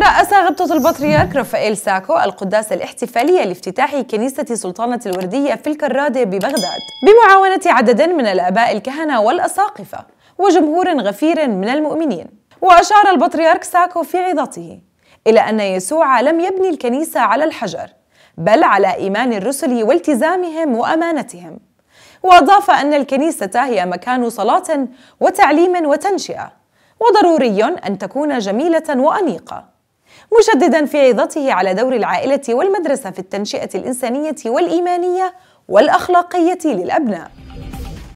ترأس غبطة البطريرك رافائيل ساكو القداس الاحتفالية لافتتاح كنيسة سلطانة الوردية في الكرادة ببغداد بمعاونة عدد من الآباء الكهنة والأساقفة وجمهور غفير من المؤمنين وأشار البطريرك ساكو في عظته إلى أن يسوع لم يبني الكنيسة على الحجر بل على إيمان الرسل والتزامهم وأمانتهم وأضاف أن الكنيسة هي مكان صلاة وتعليم وتنشئة وضروري أن تكون جميلة وأنيقة مشددا في عظته على دور العائلة والمدرسة في التنشئة الإنسانية والإيمانية والأخلاقية للأبناء